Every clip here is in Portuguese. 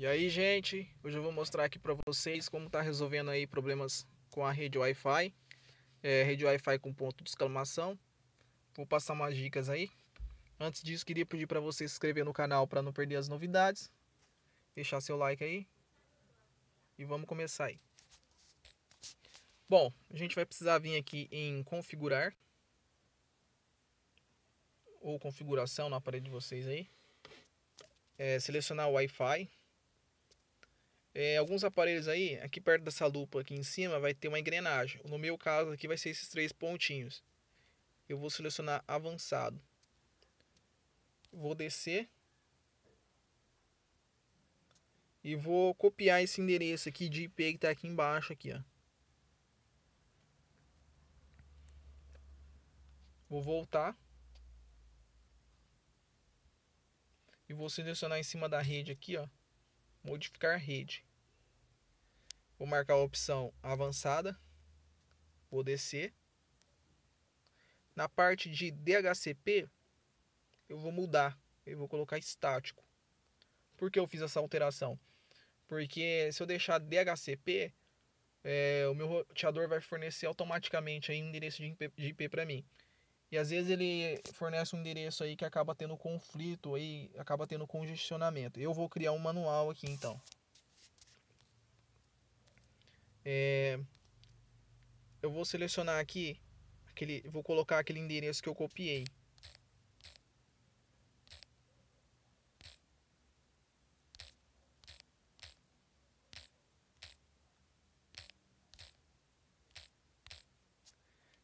E aí, gente, hoje eu vou mostrar aqui para vocês como tá resolvendo aí problemas com a rede Wi-Fi, é, rede Wi-Fi com ponto de exclamação. Vou passar umas dicas aí. Antes disso, queria pedir para você se inscrever no canal para não perder as novidades, deixar seu like aí e vamos começar aí. Bom, a gente vai precisar vir aqui em configurar ou configuração na parede de vocês aí. É, selecionar o Wi-Fi é, alguns aparelhos aí, aqui perto dessa lupa aqui em cima, vai ter uma engrenagem. No meu caso aqui vai ser esses três pontinhos. Eu vou selecionar avançado. Vou descer. E vou copiar esse endereço aqui de IP que está aqui embaixo. Aqui, ó. Vou voltar. E vou selecionar em cima da rede aqui, ó modificar rede. Vou marcar a opção avançada, vou descer. Na parte de DHCP, eu vou mudar, eu vou colocar estático. Por que eu fiz essa alteração? Porque se eu deixar DHCP, é, eh, o meu roteador vai fornecer automaticamente aí um endereço de IP, de IP para mim. E às vezes ele fornece um endereço aí que acaba tendo conflito aí, acaba tendo congestionamento. Eu vou criar um manual aqui então. É, eu vou selecionar aqui aquele, vou colocar aquele endereço que eu copiei.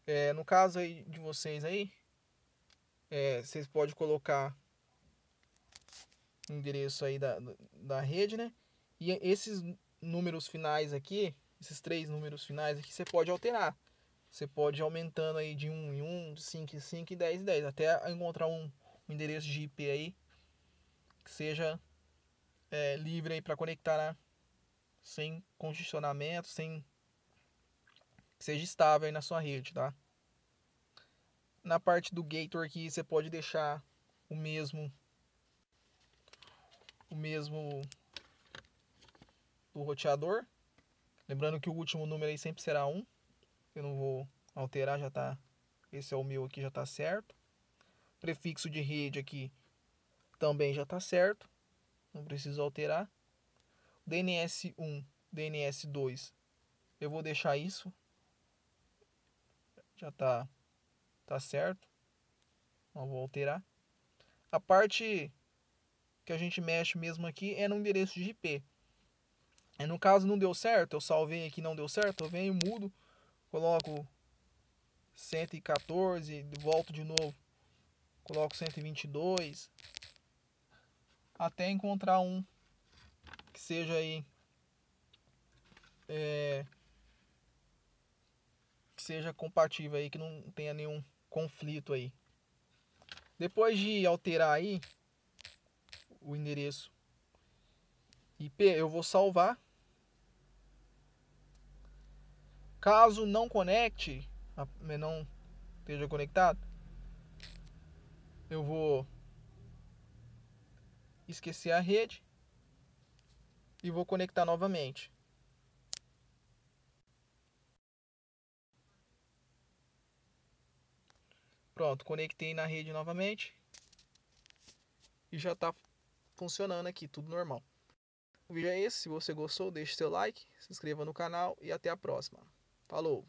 É, no caso aí de vocês aí, é, vocês podem colocar o endereço aí da, da rede, né? E esses números finais aqui, esses três números finais aqui, você pode alterar. Você pode ir aumentando aí de 1 em 1, de 5 em 5 e 10 em 10, até encontrar um, um endereço de IP aí que seja é, livre aí para conectar, né? sem congestionamento, sem seja estável aí na sua rede, tá? Na parte do Gator aqui, você pode deixar o mesmo o mesmo do roteador. Lembrando que o último número aí sempre será 1. Eu não vou alterar, já tá esse é o meu aqui, já tá certo. Prefixo de rede aqui também já tá certo. Não preciso alterar. DNS1, DNS2. Eu vou deixar isso já tá, tá certo. Não vou alterar. A parte que a gente mexe mesmo aqui é no endereço de IP. E no caso não deu certo, eu salvei aqui não deu certo, eu venho, mudo, coloco 114, volto de novo, coloco 122, até encontrar um que seja aí é, seja compatível aí, que não tenha nenhum conflito aí. Depois de alterar aí o endereço IP, eu vou salvar. Caso não conecte, eh, não esteja conectado, eu vou esquecer a rede e vou conectar novamente. Pronto, conectei na rede novamente. E já está funcionando aqui, tudo normal. O vídeo é esse. Se você gostou, deixe seu like, se inscreva no canal e até a próxima. Falou!